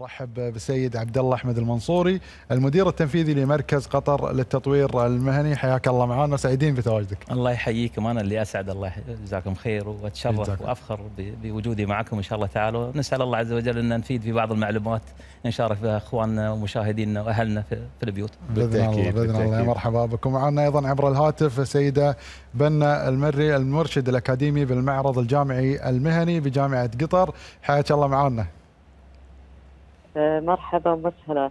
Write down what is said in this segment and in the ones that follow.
رحب بالسيد عبد الله احمد المنصوري المدير التنفيذي لمركز قطر للتطوير المهني حياك الله معنا سعيدين بتواجدك الله يحييكم انا اللي اسعد الله جزاكم خير واتشرف جزاكم. وافخر بوجودي معكم ان شاء الله تعالى نسال الله عز وجل ان نفيد في بعض المعلومات نشارك بها اخواننا ومشاهدينا واهلنا في البيوت باذن الله باذن الله مرحبا بكم معنا ايضا عبر الهاتف السيده بنا المري المرشد الاكاديمي بالمعرض الجامعي المهني بجامعه قطر حياك الله معنا آه، مرحبا وسهلا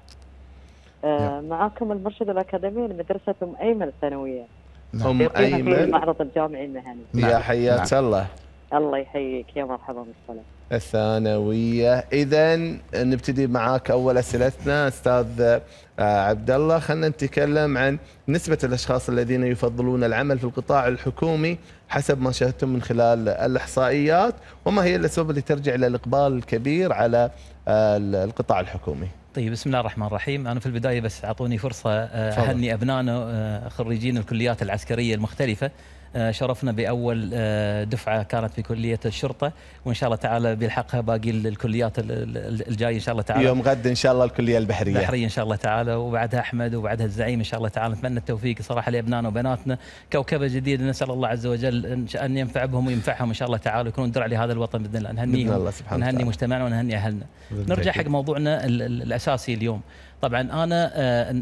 آه، نعم. معكم المرشد الأكاديمي لمدرسة أم أيمن الثانوية نعم. أم أيمن المعرض الجامعي المهني يا نعم. حياك الله الله يحييك يا مرحبا وسهلا الثانويه اذا نبتدي معاك اول اسئلتنا استاذ آه، عبد الله خلينا نتكلم عن نسبه الاشخاص الذين يفضلون العمل في القطاع الحكومي حسب ما شاهدتم من خلال الاحصائيات وما هي الاسباب اللي ترجع الى الاقبال الكبير على آه، القطاع الحكومي طيب بسم الله الرحمن الرحيم انا في البدايه بس اعطوني فرصه آه، اهني ابنائنا خريجين الكليات العسكريه المختلفه آه، شرفنا باول آه، دفعه كانت في كليه الشرطه وان شاء الله تعالى بيلحقها باقي الكليات الجايه ان شاء الله تعالى يوم غد ان شاء الله الكليه البحريه البحريه ان شاء الله تعالى وبعدها احمد وبعدها الزعيم ان شاء الله تعالى نتمنى التوفيق صراحه لابنائنا وبناتنا كوكبه جديده نسال الله عز وجل ان ينفع بهم وينفعهم ان شاء الله تعالى ويكونون درع لهذا الوطن باذن الله نهنيهم ونهني مجتمعنا ونهني اهلنا نرجع حق موضوعنا الاساسي اليوم طبعا انا آه،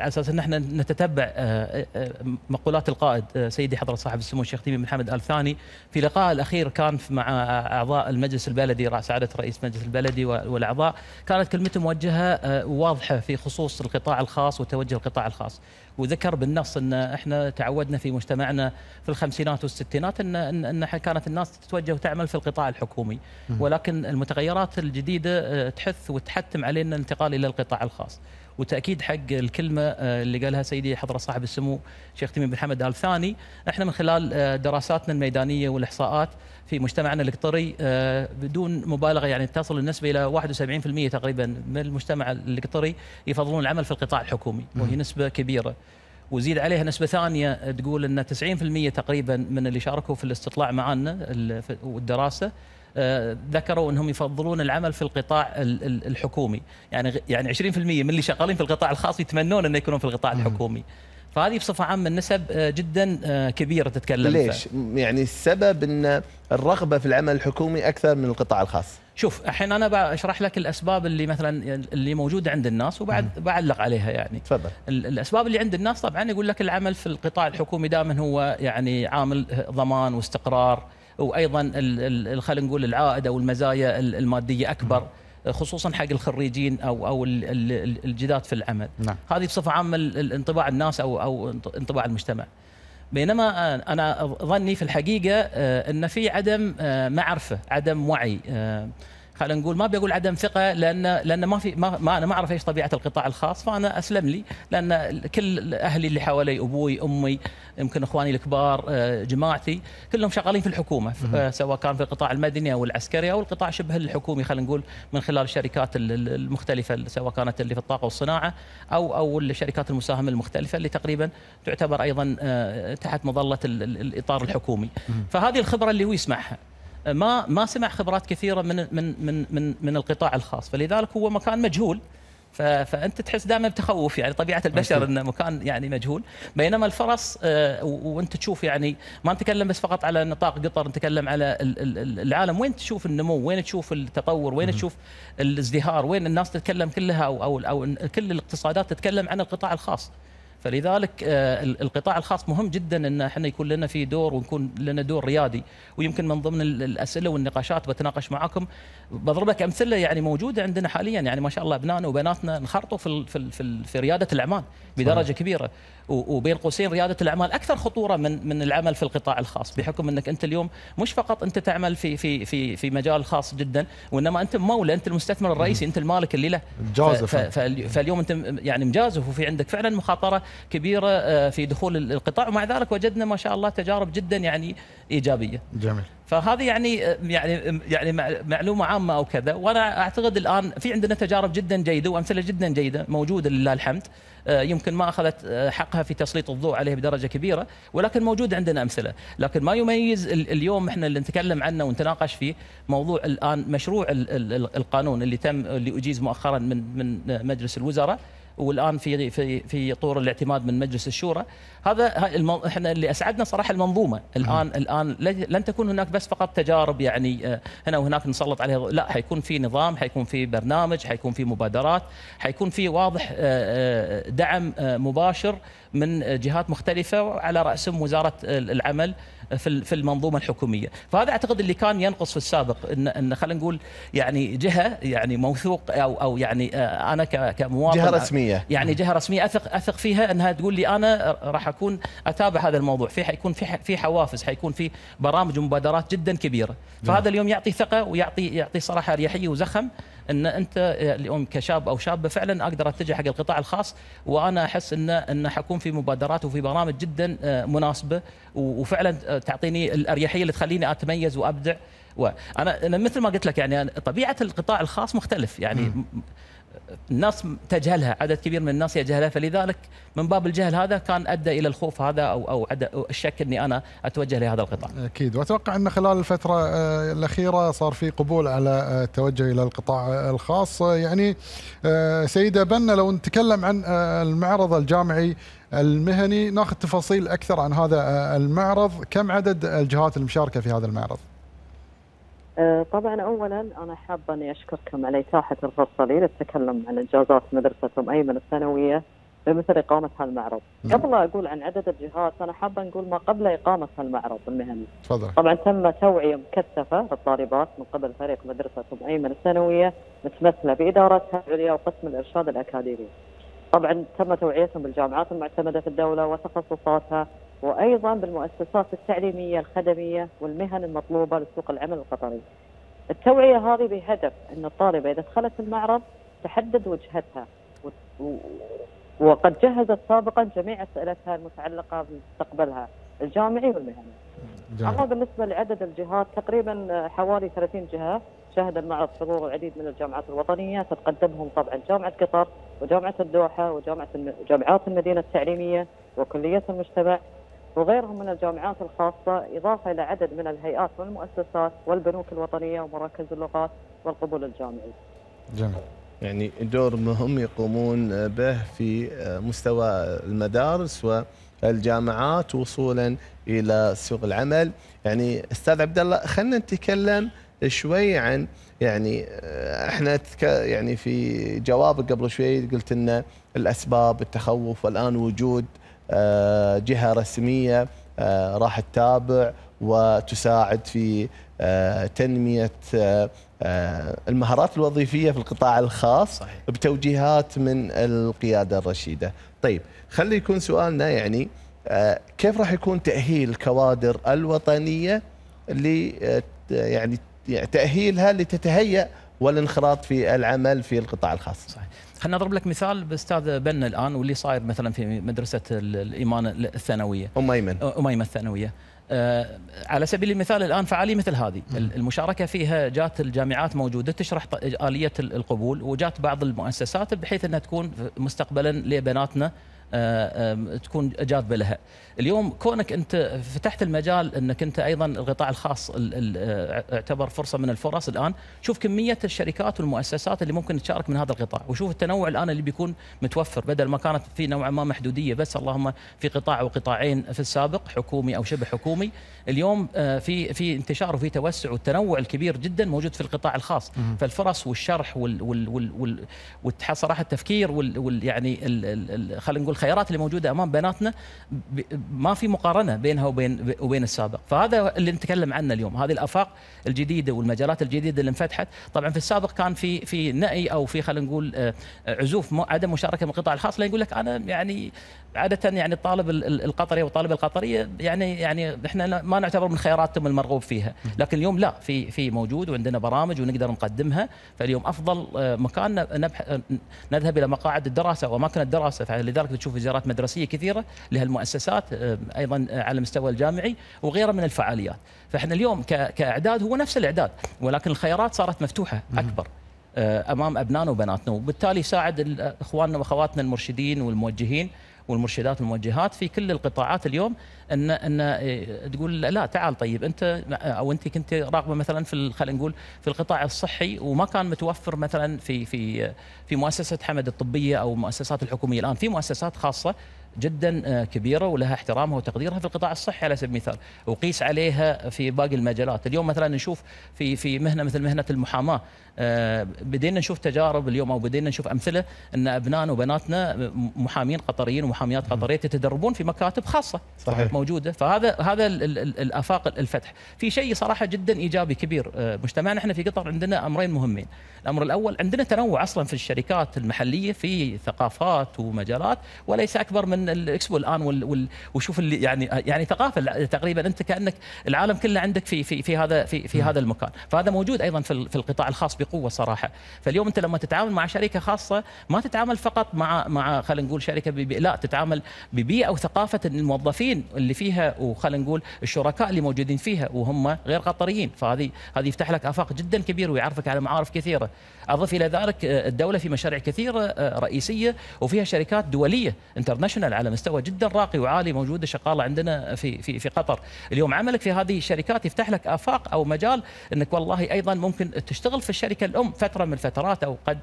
على اساس ان احنا نتتبع آه، آه، مقولات القائد سيدي حضره صاحب السمو الشيخ تيمي بن حمد ال ثاني في لقائه الاخير كان مع اعضاء المجلس البلدي سعاده رئيس مجلس البلدي والاعضاء كانت كلمته موجهه واضحه في خصوص القطاع الخاص وتوجه القطاع الخاص وذكر بالنص ان احنا تعودنا في مجتمعنا في الخمسينات والستينات ان ان كانت الناس تتوجه وتعمل في القطاع الحكومي ولكن المتغيرات الجديده آه، تحث وتحتم علينا الانتقال الى القطاع الخاص. وتاكيد حق الكلمه آه، اللي قالها سيدي حضره صاحب السمو الشيخ تميم بن حمد ال ثاني احنا من خلال آه، دراساتنا الميدانيه والاحصاءات في مجتمعنا القطري آه، بدون مبالغه يعني تصل النسبه الى 71% تقريبا من المجتمع القطري يفضلون العمل في القطاع الحكومي وهي نسبه كبيره وزيد عليها نسبة ثانية تقول أن 90% تقريبا من اللي شاركوا في الاستطلاع معنا والدراسة آه، ذكروا انهم يفضلون العمل في القطاع الحكومي يعني يعني 20% من اللي شغالين في القطاع الخاص يتمنون انه يكونون في القطاع الحكومي فهذه بصفه عامه النسب آه، جدا آه، كبيره تتكلم ليش؟ يعني السبب ان الرغبه في العمل الحكومي اكثر من القطاع الخاص شوف الحين انا بشرح لك الاسباب اللي مثلا اللي موجوده عند الناس وبعد بعلق عليها يعني تفضل الاسباب اللي عند الناس طبعا يقول لك العمل في القطاع الحكومي دائما هو يعني عامل ضمان واستقرار وايضا خلينا نقول العائد او المزايا الماديه اكبر نعم. خصوصا حق الخريجين او او الجداد في العمل نعم. هذه بصفه عامه انطباع الناس او او انطباع المجتمع بينما انا ظني في الحقيقه ان في عدم معرفه عدم وعي خلينا نقول ما بقول عدم ثقه لان لان ما في ما انا ما اعرف ايش طبيعه القطاع الخاص فانا اسلم لي لان كل اهلي اللي حوالي ابوي امي يمكن اخواني الكبار آه، جماعتي كلهم شغالين في الحكومه آه، سواء كان في القطاع المدني او العسكري او القطاع شبه الحكومي خلينا نقول من خلال الشركات المختلفه سواء كانت اللي في الطاقه والصناعه او او الشركات المساهمه المختلفه اللي تقريبا تعتبر ايضا آه، تحت مظله الاطار الحكومي فهذه الخبره اللي هو يسمعها ما ما سمع خبرات كثيره من من من من, من القطاع الخاص فلذلك هو مكان مجهول فانت تحس دائما بتخوف يعني طبيعه البشر انه مكان يعني مجهول بينما الفرص آه، وانت تشوف يعني ما نتكلم بس فقط على نطاق قطر نتكلم على العالم وين تشوف النمو وين تشوف التطور وين تشوف الازدهار وين الناس تتكلم كلها او او, أو كل الاقتصادات تتكلم عن القطاع الخاص فلذلك آه، القطاع الخاص مهم جدا ان احنا يكون لنا في دور ونكون لنا دور ريادي ويمكن من ضمن الاسئله والنقاشات بتناقش معاكم لك امثله يعني موجوده عندنا حاليا يعني ما شاء الله ابنائنا وبناتنا انخرطوا في في في, في رياده الاعمال بدرجه كبيره وبين قوسين رياده الاعمال اكثر خطوره من من العمل في القطاع الخاص بحكم انك انت اليوم مش فقط انت تعمل في في في في مجال خاص جدا وانما انت مولى انت المستثمر الرئيسي انت المالك اللي له فاليوم انت يعني مجازف وفي عندك فعلا مخاطره كبيره آه، في دخول القطاع ومع ذلك وجدنا ما شاء الله تجارب جدا يعني ايجابيه. جميل. فهذه يعني آه، يعني يعني معلومه عامه او كذا وانا اعتقد الان في عندنا تجارب جدا جيده وامثله جدا جيده موجوده لله الحمد آه، يمكن ما اخذت حقها في تسليط الضوء عليه بدرجه كبيره ولكن موجود عندنا امثله لكن ما يميز اليوم احنا اللي نتكلم عنه ونتناقش فيه موضوع الان مشروع القانون اللي تم اللي اجيز مؤخرا من من مجلس الوزراء والان في في في طور الاعتماد من مجلس الشورى هذا احنا اللي اسعدنا صراحه المنظومه الان الان لن تكون هناك بس فقط تجارب يعني آه، هنا وهناك نسلط عليها لا حيكون في نظام حيكون في برنامج حيكون في مبادرات حيكون في واضح آه، آه، دعم مباشر من جهات مختلفه على راسهم وزاره العمل في في المنظومه الحكوميه، فهذا اعتقد اللي كان ينقص في السابق ان ان خلينا نقول يعني جهه يعني موثوق او او يعني آه، انا كمواطن جهه رسميه يعني جهه رسميه اثق اثق فيها انها تقول لي انا راح اكون اتابع هذا الموضوع، في حيكون في في حوافز، حيكون في برامج ومبادرات جدا كبيره، فهذا اليوم يعطي ثقه ويعطي يعطي صراحه اريحيه وزخم ان انت آه، اليوم كشاب او شابه فعلا اقدر اتجه حق القطاع الخاص وانا احس ان ان حكون في مبادرات وفي برامج جدا آه، مناسبه وفعلا آه، تعطيني الاريحيه اللي تخليني اتميز وابدع وانا انا مثل ما قلت لك يعني طبيعه القطاع الخاص مختلف يعني م. الناس تجهلها عدد كبير من الناس يجهلها فلذلك من باب الجهل هذا كان ادى الى الخوف هذا او او, الشك اني انا اتوجه لهذا القطاع. اكيد واتوقع ان خلال الفتره آه، الاخيره صار في قبول على آه، التوجه الى القطاع الخاص يعني آه، سيده بنا لو نتكلم عن المعرض الجامعي المهني ناخذ تفاصيل اكثر عن هذا المعرض كم عدد الجهات المشاركه في هذا المعرض؟ آه، طبعا اولا انا حابه اني اشكركم على اتاحه الفرصه لي للتكلم عن انجازات مدرسه ام ايمن الثانويه بمثل اقامه هالمعرض، قبل اقول عن عدد الجهات انا حابه نقول ما قبل اقامه هالمعرض المهني. تفضل. طبعا تم توعيه مكثفه للطالبات من قبل فريق مدرسه ام ايمن الثانويه متمثله بادارتها العليا وقسم الارشاد الاكاديمي. طبعا تم توعيتهم بالجامعات المعتمده في الدوله وتخصصاتها وايضا بالمؤسسات التعليميه الخدميه والمهن المطلوبه لسوق العمل القطري. التوعيه هذه بهدف ان الطالبه اذا دخلت المعرض تحدد وجهتها وقد جهزت سابقا جميع اسئلتها المتعلقه بمستقبلها الجامعي والمهني. اما بالنسبه لعدد الجهات تقريبا حوالي 30 جهه شهد المعرض حضور العديد من الجامعات الوطنية تتقدمهم طبعا جامعة قطر وجامعة الدوحة وجامعة جامعات المدينة التعليمية وكلية المجتمع وغيرهم من الجامعات الخاصة إضافة إلى عدد من الهيئات والمؤسسات والبنوك الوطنية ومراكز اللغات والقبول الجامعي جميل يعني دور مهم يقومون به في مستوى المدارس والجامعات وصولا الى سوق العمل يعني استاذ عبد الله خلينا نتكلم شوي عن يعني آه، احنا يعني في جوابك قبل شوي قلت ان الاسباب التخوف والان وجود آه، جهه رسميه آه، راح تتابع وتساعد في تنميه المهارات الوظيفيه في القطاع الخاص صحيح. بتوجيهات من القياده الرشيده. طيب خلي يكون سؤالنا يعني كيف راح يكون تاهيل الكوادر الوطنيه اللي يعني يعني تاهيلها لتتهيأ والانخراط في العمل في القطاع الخاص. صحيح. خلينا نضرب لك مثال باستاذ بنا الان واللي صاير مثلا في مدرسه الايمان الثانويه. ام ايمن. ام ايمن الثانويه. آه، على سبيل المثال الان فعاليه مثل هذه المشاركه فيها جات الجامعات موجوده تشرح اليه القبول وجات بعض المؤسسات بحيث انها تكون مستقبلا لبناتنا آه، تكون جاذبه لها. اليوم كونك انت فتحت المجال انك انت ايضا القطاع الخاص آه، اعتبر فرصه من الفرص الان، شوف كميه الشركات والمؤسسات اللي ممكن تشارك من هذا القطاع، وشوف التنوع الان اللي بيكون متوفر بدل ما كانت في نوعا ما محدوديه بس اللهم في قطاع او قطاعين في السابق حكومي او شبه حكومي، اليوم آه، في في انتشار وفي توسع والتنوع الكبير جدا موجود في القطاع الخاص، فالفرص والشرح وال وال وال, وال صراحه التفكير وال يعني خلينا نقول الخيارات اللي موجوده امام بناتنا ما في مقارنه بينها وبين وبين السابق فهذا اللي نتكلم عنه اليوم هذه الافاق الجديده والمجالات الجديده اللي انفتحت طبعا في السابق كان في في نأي او في خلينا نقول آه، عزوف عدم مشاركه من القطاع الخاص لان يقول لك انا يعني عاده يعني الطالب القطري والطالبه القطريه يعني يعني احنا ما نعتبر من خياراتهم المرغوب فيها لكن اليوم لا في في موجود وعندنا برامج ونقدر نقدمها فاليوم افضل آه، مكان آه، نذهب الى مقاعد الدراسه واماكن الدراسه فلذلك تشوف زيارات مدرسيه كثيره لهالمؤسسات آه، ايضا آه، على المستوى الجامعي وغيره من الفعاليات فاحنا اليوم كاعداد هو نفس الاعداد ولكن الخيارات صارت مفتوحه اكبر آه، امام ابنائنا وبناتنا وبالتالي ساعد اخواننا واخواتنا المرشدين والموجهين والمرشدات والموجهات في كل القطاعات اليوم ان ان إيه، تقول لا تعال طيب انت او انت كنت راغبه مثلا في خلينا نقول في القطاع الصحي وما كان متوفر مثلا في في في مؤسسه حمد الطبيه او المؤسسات الحكوميه الان في مؤسسات خاصه جدا آه، كبيره ولها احترامها وتقديرها في القطاع الصحي على سبيل المثال وقيس عليها في باقي المجالات اليوم مثلا نشوف في في مهنه مثل مهنه المحاماه آه، بدينا نشوف تجارب اليوم او بدينا نشوف امثله ان ابنائنا وبناتنا محامين قطريين ومحاميات قطريه يتدربون في مكاتب خاصه صحيح. موجوده فهذا هذا الافاق الفتح في شيء صراحه جدا ايجابي كبير آه، مجتمعنا احنا في قطر عندنا امرين مهمين الامر الاول عندنا تنوع اصلا في الشركات المحليه في ثقافات ومجالات وليس اكبر من الاكسبو الان وال وشوف اللي يعني يعني ثقافه تقريبا انت كانك العالم كله عندك في في في هذا في في هذا المكان فهذا موجود ايضا في القطاع الخاص بقوه صراحه فاليوم انت لما تتعامل مع شركه خاصه ما تتعامل فقط مع مع خلينا نقول شركه ببيئة. لا تتعامل ببيئه وثقافه الموظفين اللي فيها وخلينا نقول الشركاء اللي موجودين فيها وهم غير قطريين فهذه هذه يفتح لك افاق جدا كبير ويعرفك على معارف كثيره اضف الى ذلك آه، الدوله في مشاريع كثيره آه، رئيسيه وفيها شركات دوليه انترناشونال على مستوى جدا راقي وعالي موجوده شغاله عندنا في في في قطر اليوم عملك في هذه الشركات يفتح لك افاق او مجال انك والله ايضا ممكن تشتغل في الشركه الشركه الام فتره من الفترات او قد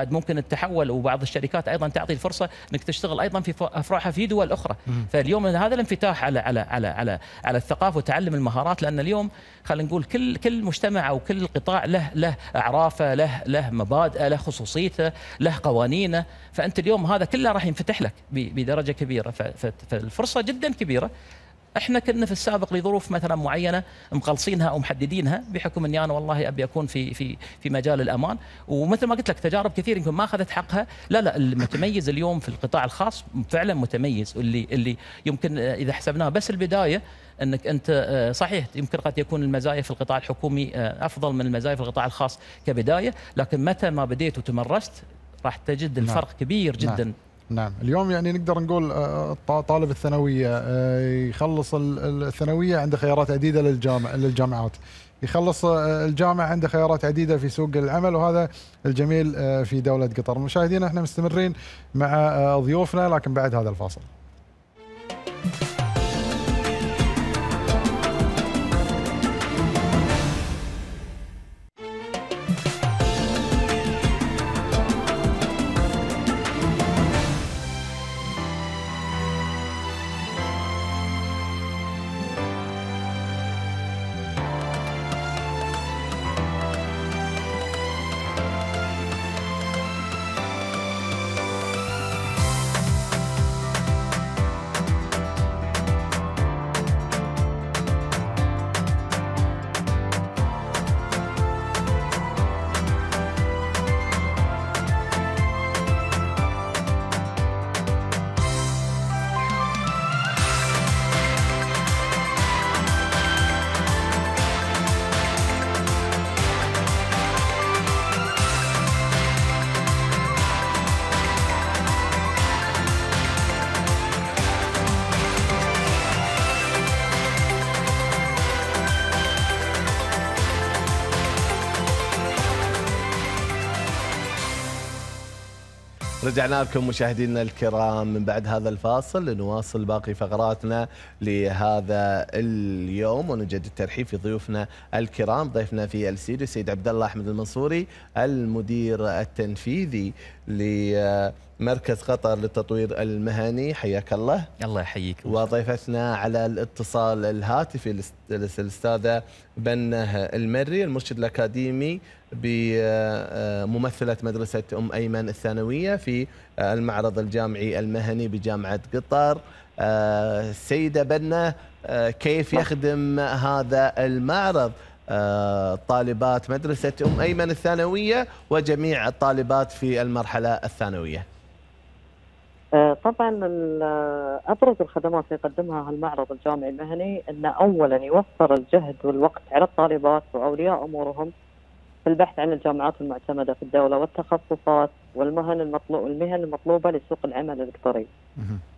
قد ممكن التحول وبعض الشركات ايضا تعطي الفرصه انك تشتغل ايضا في افراحها في دول اخرى فاليوم هذا الانفتاح على على على على على الثقافه وتعلم المهارات لان اليوم خلينا نقول كل كل مجتمع او كل قطاع له له اعرافه له له مبادئه له خصوصيته له قوانينه فانت اليوم هذا كله راح ينفتح لك بدرجه كبيره فالفرصه جدا كبيره احنا كنا في السابق لظروف مثلا معينه مقلصينها او محددينها بحكم اني انا والله ابي اكون في في في مجال الامان ومثل ما قلت لك تجارب كثير يمكن ما اخذت حقها لا لا المتميز اليوم في القطاع الخاص فعلا متميز اللي اللي يمكن اذا حسبناه بس البدايه انك انت آه، صحيح يمكن قد يكون المزايا في القطاع الحكومي آه، افضل من المزايا في القطاع الخاص كبدايه لكن متى ما بديت وتمرست راح تجد نعم. الفرق كبير نعم. جدا نعم اليوم يعني نقدر نقول آه، آه، طالب الثانوية آه، يخلص الثانوية عنده خيارات عديدة للجامع للجامعات يخلص الجامعة عنده خيارات عديدة في سوق العمل وهذا الجميل في دولة قطر مشاهدينا احنا مستمرين مع ضيوفنا لكن بعد هذا الفاصل رجعنا لكم مشاهدينا الكرام من بعد هذا الفاصل لنواصل باقي فقراتنا لهذا اليوم ونجدد الترحيب في ضيوفنا الكرام ضيفنا في الاستديو السيد عبد الله احمد المنصوري المدير التنفيذي لمركز قطر للتطوير المهني حياك الله الله يحييك وضيفتنا على الاتصال الهاتفي الاستاذه بنه المري المرشد الاكاديمي بممثلة مدرسة أم أيمن الثانوية في المعرض الجامعي المهني بجامعة قطر السيدة آه، بنا آه، كيف يخدم هذا المعرض آه، طالبات مدرسة أم أيمن الثانوية وجميع الطالبات في المرحلة الثانوية طبعا ابرز الخدمات اللي يقدمها هالمعرض الجامعي المهني انه اولا يوفر الجهد والوقت على الطالبات واولياء امورهم في البحث عن الجامعات المعتمدة في الدولة والتخصصات والمهن المطلوب المهن المطلوبة لسوق العمل الإلكتروني.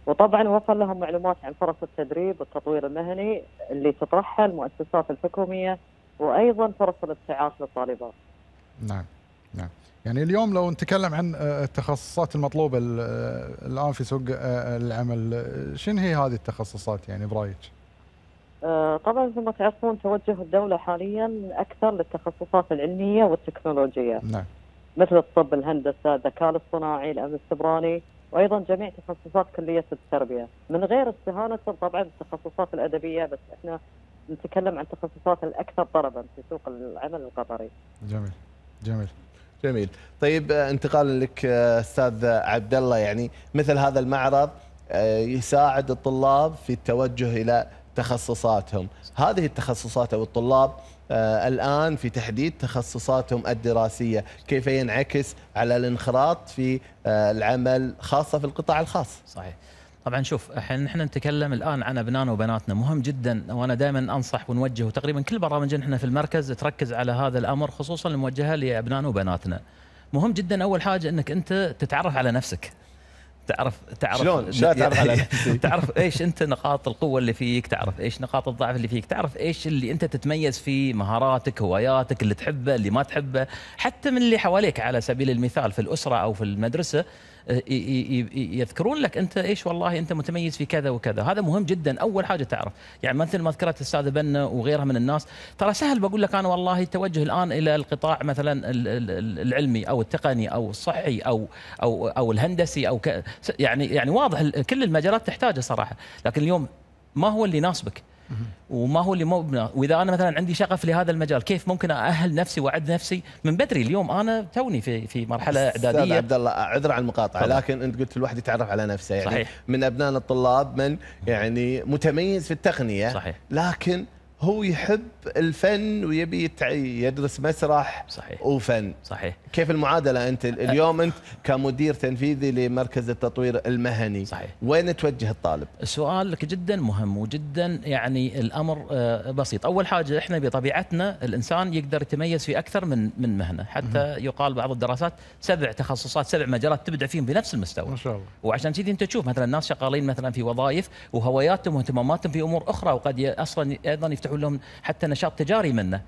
وطبعا وفر لهم معلومات عن فرص التدريب والتطوير المهني اللي تطرحها المؤسسات الحكومية وأيضا فرص الابتعاث للطالبات. نعم نعم. يعني اليوم لو نتكلم عن آه، التخصصات المطلوبة آه، الآن في سوق آه، العمل شنو هي هذه التخصصات يعني برأيك؟ آه، طبعا زي ما تعرفون توجه الدولة حاليا أكثر للتخصصات العلمية والتكنولوجية نعم. مثل الطب الهندسة الذكاء الاصطناعي الأمن السبراني وأيضا جميع تخصصات كلية التربية من غير استهانة طبعا التخصصات الأدبية بس إحنا نتكلم عن التخصصات الأكثر طلبا في سوق العمل القطري جميل جميل جميل طيب آه، انتقالا لك آه، استاذ عبد الله يعني مثل هذا المعرض يساعد الطلاب في التوجه الى تخصصاتهم هذه التخصصات أو الطلاب آه، الآن في تحديد تخصصاتهم الدراسية كيف ينعكس على الانخراط في آه، العمل خاصة في القطاع الخاص صحيح طبعا شوف احنا نحن نتكلم الان عن ابنائنا وبناتنا مهم جدا وانا دائما انصح ونوجه تقريبا كل برامجنا احنا في المركز تركز على هذا الامر خصوصا الموجهه لابنائنا وبناتنا مهم جدا اول حاجه انك انت تتعرف على نفسك تعرف تعرف شلون؟ لا تعرف على نفسي تعرف ايش انت نقاط القوه اللي فيك، تعرف ايش نقاط الضعف اللي فيك، تعرف ايش اللي انت تتميز فيه، مهاراتك، هواياتك، اللي تحبه، اللي ما تحبه، حتى من اللي حواليك على سبيل المثال في الاسره او في المدرسه آه، يذكرون لك انت ايش والله انت متميز في كذا وكذا هذا مهم جدا اول حاجه تعرف يعني مثل ما ذكرت الاستاذ بنا وغيرها من الناس ترى سهل بقول لك انا والله التوجه الان الى القطاع مثلا العلمي او التقني او الصحي او او او الهندسي او يعني يعني واضح كل المجالات تحتاجه صراحه لكن اليوم ما هو اللي يناسبك وما هو اللي مو واذا انا مثلا عندي شغف لهذا المجال كيف ممكن ااهل نفسي واعد نفسي من بدري اليوم انا توني في في مرحله اعداديه عبد الله عذر على المقاطعه طبعا. لكن انت قلت الواحد يتعرف على نفسه يعني صحيح. من ابنائنا الطلاب من يعني متميز في التقنيه صحيح. لكن هو يحب الفن ويبي يدرس مسرح صحيح وفن صحيح كيف المعادله انت اليوم انت كمدير تنفيذي لمركز التطوير المهني صحيح وين توجه الطالب؟ سؤالك جدا مهم وجدا يعني الامر آه، بسيط، اول حاجه احنا بطبيعتنا الانسان يقدر يتميز في اكثر من من مهنه، حتى يقال بعض الدراسات سبع تخصصات سبع مجالات تبدع فيهم بنفس المستوى ما شاء الله وعشان كذي انت تشوف مثلا الناس شغالين مثلا في وظائف وهواياتهم واهتماماتهم في امور اخرى وقد اصلا ايضا يفتح يفتحوا لهم حتى نشاط تجاري منه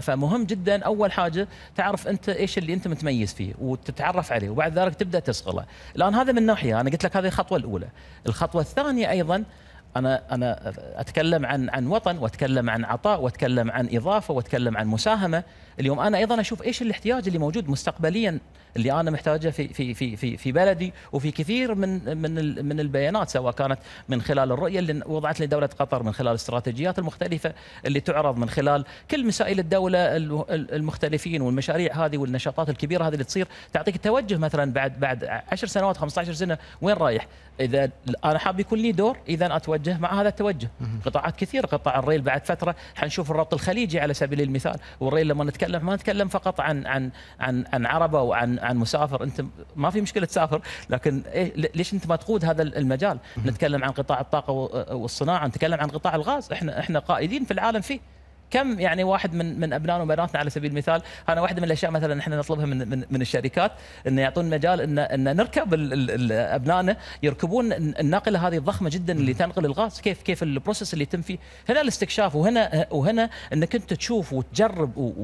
فمهم جدا اول حاجه تعرف انت ايش اللي انت متميز فيه وتتعرف عليه وبعد ذلك تبدا تشغله الان هذا من ناحيه انا قلت لك هذه الخطوه الاولى الخطوه الثانيه ايضا انا انا اتكلم عن عن وطن واتكلم عن عطاء واتكلم عن اضافه واتكلم عن مساهمه اليوم انا ايضا اشوف ايش الاحتياج اللي موجود مستقبليا اللي انا محتاجه في في في في, في بلدي وفي كثير من من من البيانات سواء كانت من خلال الرؤيه اللي وضعت لي دوله قطر من خلال الاستراتيجيات المختلفه اللي تعرض من خلال كل مسائل الدوله المختلفين والمشاريع هذه والنشاطات الكبيره هذه اللي تصير تعطيك توجه مثلا بعد بعد 10 سنوات 15 سنه وين رايح؟ اذا انا حاب يكون لي دور اذا اتوجه مع هذا التوجه قطاعات كثيره قطاع الريل بعد فتره حنشوف الربط الخليجي على سبيل المثال والريل لما نتكلم ما نتكلم فقط عن عن عن عن عربه وعن عن مسافر انت ما في مشكله تسافر لكن إيه ليش انت ما تقود هذا المجال؟ نتكلم عن قطاع الطاقه والصناعه، نتكلم عن قطاع الغاز، احنا احنا قائدين في العالم فيه. كم يعني واحد من من ابنائنا وبناتنا على سبيل المثال انا واحده من الاشياء مثلا احنا نطلبها من من, من الشركات انه يعطون مجال ان ان نركب ابنائنا يركبون الناقله هذه الضخمه جدا اللي تنقل الغاز كيف كيف البروسيس اللي يتم فيه هنا الاستكشاف وهنا وهنا انك انت تشوف وتجرب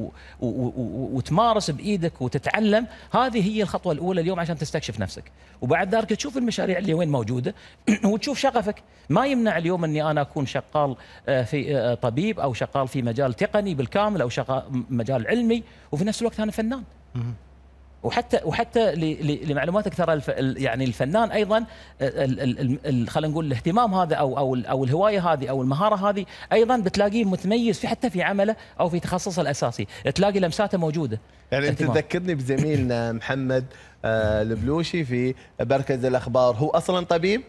وتمارس بايدك وتتعلم هذه هي الخطوه الاولى اليوم عشان تستكشف نفسك وبعد ذلك تشوف المشاريع اللي وين موجوده وتشوف شغفك ما يمنع اليوم اني انا اكون شغال آه، في آه، طبيب او شغال في مجال تقني بالكامل او شغال مجال علمي وفي نفس الوقت انا فنان وحتى وحتى لمعلوماتك ترى الف يعني الفنان ايضا خلينا نقول الاهتمام هذا او او او الهوايه هذه او المهاره هذه ايضا بتلاقيه متميز في حتى في عمله او في تخصصه الاساسي تلاقي لمساته موجوده يعني انت تذكرني بزميلنا محمد البلوشي آه، في مركز الاخبار هو اصلا طبيب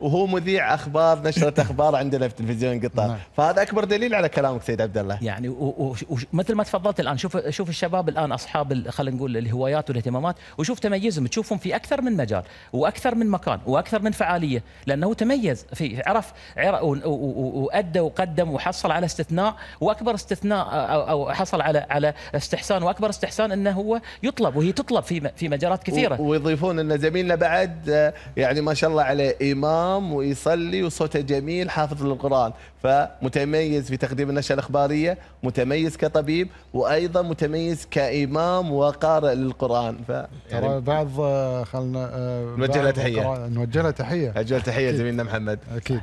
وهو مذيع اخبار نشره اخبار عندنا في تلفزيون قطر نعم. فهذا اكبر دليل على كلامك سيد عبد الله يعني ومثل ما تفضلت الان شوف شوف الشباب الان اصحاب خلينا نقول الهوايات والاهتمامات وشوف تميزهم تشوفهم في اكثر من مجال واكثر من مكان واكثر من فعاليه لانه تميز في عرف, عرف وادى وقدم وحصل على استثناء واكبر استثناء او حصل على على استحسان واكبر استحسان انه هو يطلب وهي تطلب في في مجالات كثيره ويضيفون ان زميلنا بعد يعني ما شاء الله عليه ايمان يصام ويصلي وصوته جميل حافظ للقرآن فمتميز في تقديم النشرة الإخبارية متميز كطبيب وأيضا متميز كإمام وقارئ للقرآن ف يعني بعض آه، خلنا آه، نوجه له تحية نوجه له تحية نوجه له تحية زميلنا نعم، محمد أكيد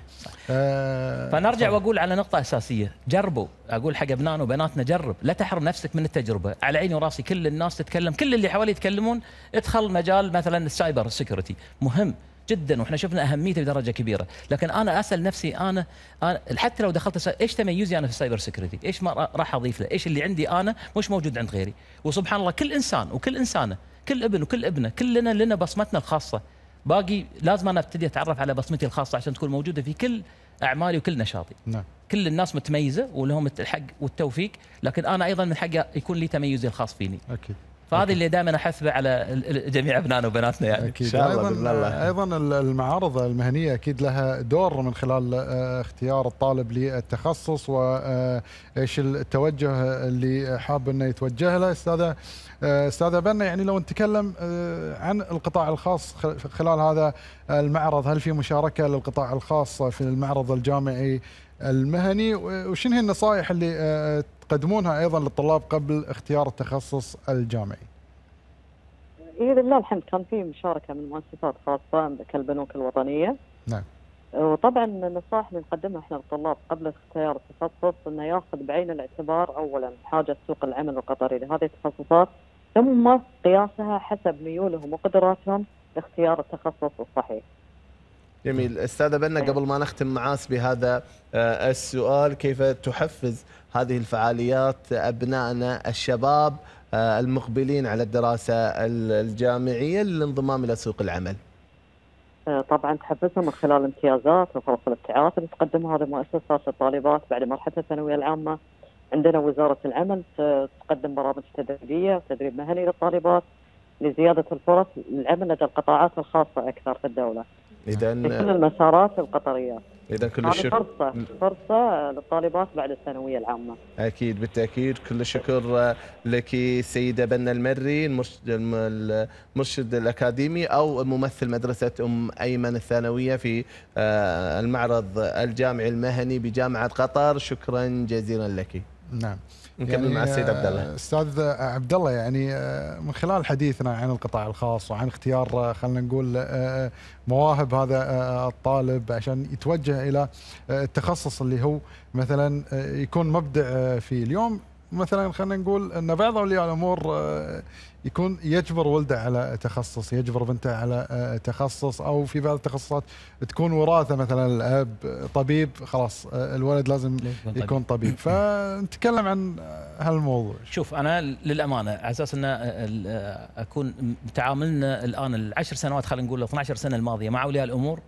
آه، فنرجع وأقول على نقطة أساسية جربوا أقول حق أبنائنا وبناتنا جرب لا تحرم نفسك من التجربة على عيني وراسي كل الناس تتكلم كل اللي حوالي يتكلمون ادخل مجال مثلا السايبر سيكوريتي مهم جدا واحنا شفنا اهميته بدرجه كبيره لكن انا اسال نفسي انا, أنا حتى لو دخلت ايش تميزي انا في السايبر سكيورتي ايش ما راح اضيف له ايش اللي عندي انا مش موجود عند غيري وسبحان الله كل انسان وكل انسانه كل ابن وكل ابنه كلنا لنا بصمتنا الخاصه باقي لازم انا ابتدي اتعرف على بصمتي الخاصه عشان تكون موجوده في كل اعمالي وكل نشاطي نعم. كل الناس متميزه ولهم الحق والتوفيق لكن انا ايضا من حقي يكون لي تميزي الخاص فيني اكيد فهذه اللي دائما احسبه على جميع ابنائنا وبناتنا يعني أكيد. ان شاء الله باذن الله آه، ايضا المعارض المهنيه اكيد لها دور من خلال آه، اختيار الطالب للتخصص وايش آه، التوجه اللي حاب انه يتوجه له استاذه استاذه بنا يعني لو نتكلم عن القطاع الخاص خلال هذا المعرض هل في مشاركه للقطاع الخاص في المعرض الجامعي المهني وشنو هي النصائح اللي آه، تقدمونها ايضا للطلاب قبل اختيار التخصص الجامعي؟ اي لله الحمد كان في مشاركه من مؤسسات خاصه كالبنوك الوطنيه. نعم. وطبعا النصائح اللي نقدمها احنا للطلاب قبل اختيار التخصص انه ياخذ بعين الاعتبار اولا حاجه سوق العمل القطري لهذه التخصصات ثم قياسها حسب ميولهم وقدراتهم لاختيار التخصص الصحيح. جميل استاذه بنا قبل ما نختم معاس بهذا آه، السؤال كيف تحفز هذه الفعاليات ابنائنا الشباب آه، المقبلين على الدراسه الجامعيه للانضمام الى سوق العمل آه، طبعا تحفزهم من خلال امتيازات وفرص الابتعاث اللي تقدمها هذه المؤسسات للطالبات بعد مرحله الثانويه العامه عندنا وزاره العمل تقدم برامج تدريبيه وتدريب مهني للطالبات لزياده الفرص للعمل لدى القطاعات الخاصه اكثر في الدوله. اذا كل المسارات القطريه اذا كل الشكر فرصه فرصه للطالبات بعد الثانويه العامه اكيد بالتاكيد كل الشكر لك سيده بنا المري المرشد الاكاديمي او ممثل مدرسه ام ايمن الثانويه في آه، المعرض الجامعي المهني بجامعه قطر شكرا جزيلا لك نعم نكمل يعني مع السيد عبد الله آه، استاذ عبد الله يعني آه، من خلال حديثنا عن القطاع الخاص وعن اختيار آه، خلينا نقول مواهب هذا الطالب عشان يتوجه الى التخصص اللي هو مثلا يكون مبدع فيه اليوم مثلا خلينا نقول ان بعض اولياء الامور آه، يكون يجبر ولده على تخصص يجبر بنته على آه، تخصص او في بعض التخصصات تكون وراثه مثلا الاب طبيب خلاص آه، الولد لازم يكون طبيب فنتكلم عن هالموضوع شوف انا للامانه على اساس ان اكون تعاملنا الان العشر سنوات خلينا نقول 12 سنه الماضيه مع اولياء الامور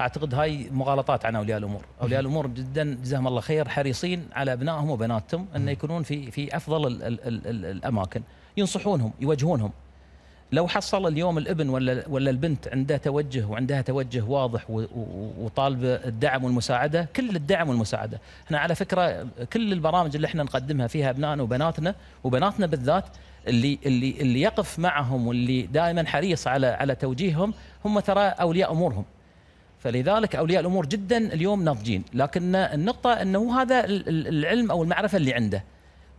اعتقد هاي مغالطات عن اولياء الامور، اولياء الامور جدا جزاهم الله خير حريصين على ابنائهم وبناتهم ان يكونون في في افضل الـ الـ الـ الـ الاماكن، ينصحونهم يوجهونهم. لو حصل اليوم الابن ولا ولا البنت عنده توجه وعندها توجه واضح وطالبه الدعم والمساعده، كل الدعم والمساعده، احنا على فكره كل البرامج اللي احنا نقدمها فيها ابنائنا وبناتنا وبناتنا بالذات اللي اللي اللي يقف معهم واللي دائما حريص على على توجيههم هم ترى اولياء امورهم. فلذلك اولياء الامور جدا اليوم ناضجين لكن النقطه انه هذا العلم او المعرفه اللي عنده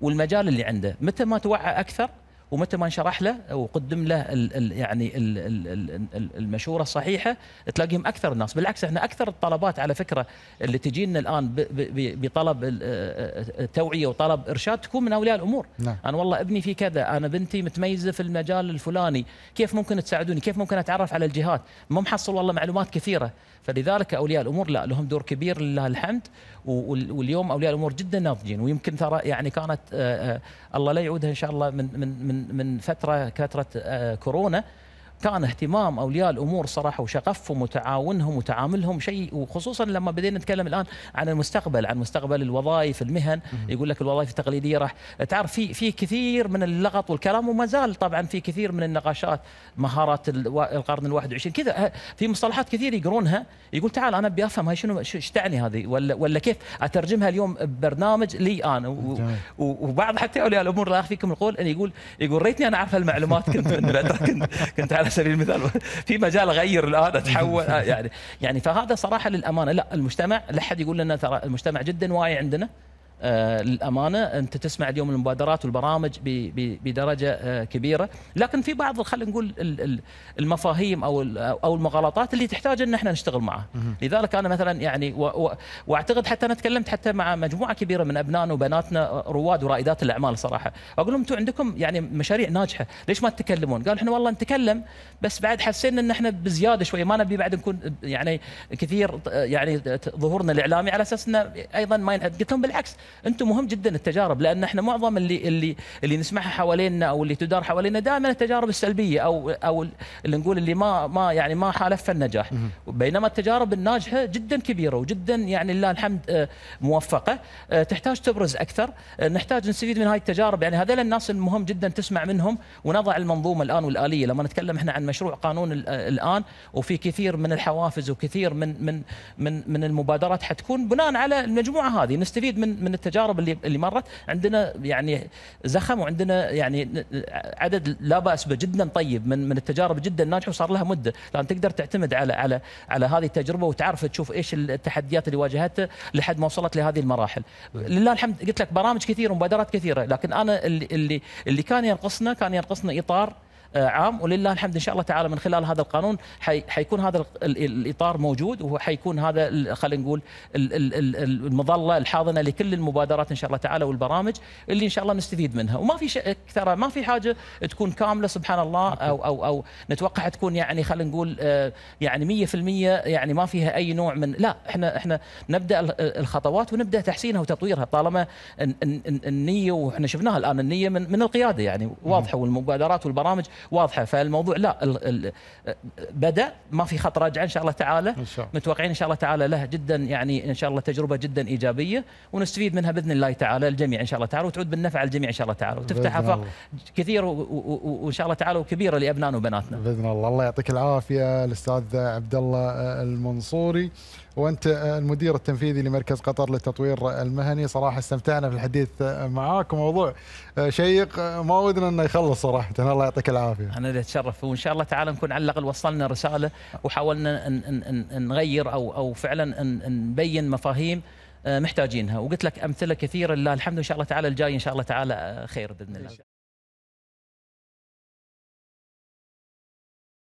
والمجال اللي عنده متى ما توعى اكثر ومتى ما انشرح له وقدم له الـ الـ يعني الـ الـ الـ المشوره الصحيحه تلاقيهم اكثر الناس بالعكس احنا اكثر الطلبات على فكره اللي تجينا الان بطلب التوعيه وطلب ارشاد تكون من اولياء الامور نعم. انا والله ابني في كذا انا بنتي متميزه في المجال الفلاني كيف ممكن تساعدوني كيف ممكن اتعرف على الجهات ما محصل والله معلومات كثيره فلذلك اولياء الامور لا لهم دور كبير لله الحمد واليوم اولياء الامور جدا ناضجين ويمكن ترى يعني كانت الله لا يعودها ان شاء الله من من من فتره كثره كورونا كان اهتمام اولياء الامور صراحه وشغفهم وتعاونهم وتعاملهم شيء وخصوصا لما بدينا نتكلم الان عن المستقبل عن مستقبل الوظائف المهن يقول لك الوظائف التقليديه راح تعرف في في كثير من اللغط والكلام وما زال طبعا في كثير من النقاشات مهارات القرن ال21 كذا في مصطلحات كثير يقرونها يقول تعال انا ابي افهم هاي شنو ايش تعني هذه ولا ولا كيف اترجمها اليوم ببرنامج لي انا وبعض حتى اولياء الامور لا اخفيكم القول ان يقول يقول ريتني انا اعرف هالمعلومات كنت كنت كنت على على سبيل المثال في مجال اغير الان اتحول آه، يعني يعني فهذا صراحه للامانه لا المجتمع لا احد يقول لنا ترى المجتمع جدا واعي عندنا آه، للامانه انت تسمع اليوم المبادرات والبرامج بدرجه آه، كبيره لكن في بعض خلينا نقول المفاهيم او او المغالطات اللي تحتاج ان احنا نشتغل معها لذلك انا مثلا يعني واعتقد حتى انا تكلمت حتى مع مجموعه كبيره من ابنائنا وبناتنا رواد ورائدات الاعمال صراحه اقول لهم انتم عندكم يعني مشاريع ناجحه ليش ما تتكلمون قال احنا والله نتكلم بس بعد حسينا ان احنا بزياده شويه ما نبي بعد نكون يعني كثير يعني ظهورنا الاعلامي على اساس انه ايضا ما ينعد قلت لهم بالعكس انتم مهم جدا التجارب لان احنا معظم اللي اللي اللي نسمعها حوالينا او اللي تدار حوالينا دائما التجارب السلبيه او او اللي نقول اللي ما ما يعني ما حالف النجاح بينما التجارب الناجحه جدا كبيره وجدا يعني لله الحمد آه، موفقه آه، تحتاج تبرز اكثر آه، نحتاج نستفيد من هاي التجارب يعني هذول الناس المهم جدا تسمع منهم ونضع المنظومه الان والاليه لما نتكلم احنا عن مشروع قانون الان وفي كثير من الحوافز وكثير من من من من المبادرات حتكون بناء على المجموعه هذه نستفيد من من التجارب اللي اللي مرت عندنا يعني زخم وعندنا يعني عدد لا باس به جدا طيب من من التجارب جدا ناجحه وصار لها مده لان تقدر تعتمد على على على هذه التجربه وتعرف تشوف ايش التحديات اللي واجهتها لحد ما وصلت لهذه المراحل لله الحمد قلت لك برامج كثيره ومبادرات كثيره لكن انا اللي اللي كان ينقصنا كان ينقصنا اطار عام ولله الحمد ان شاء الله تعالى من خلال هذا القانون حيكون هذا الاطار موجود وحيكون هذا خلينا نقول المظله الحاضنه لكل المبادرات ان شاء الله تعالى والبرامج اللي ان شاء الله نستفيد منها وما في ترى ما في حاجه تكون كامله سبحان الله او او او نتوقع تكون يعني خلينا نقول آه، يعني 100% يعني ما فيها اي نوع من لا احنا احنا نبدا الخطوات ونبدا تحسينها وتطويرها طالما النيه واحنا شفناها الان النيه من من القياده يعني واضحه والمبادرات والبرامج واضحه فالموضوع لا بدا ما في خط راجع ان شاء الله تعالى إن شاء. الله. متوقعين ان شاء الله تعالى له جدا يعني ان شاء الله تجربه جدا ايجابيه ونستفيد منها باذن الله تعالى الجميع ان شاء الله تعالى وتعود بالنفع على الجميع ان شاء الله تعالى وتفتح افاق كثير وان شاء الله تعالى وكبيره لابنائنا وبناتنا باذن الله الله يعطيك العافيه الاستاذ عبد الله آه، المنصوري وانت المدير التنفيذي لمركز قطر للتطوير المهني صراحه استمتعنا في الحديث معاك موضوع آه، شيق آه، ما ودنا انه يخلص صراحه الله يعطيك العافيه انا اللي اتشرف وان شاء الله تعالى نكون على الاقل وصلنا رساله وحاولنا ان نغير او او فعلا نبين مفاهيم آه، محتاجينها وقلت لك امثله كثيره لله الحمد ان شاء الله تعالى الجاي ان شاء الله تعالى خير باذن الله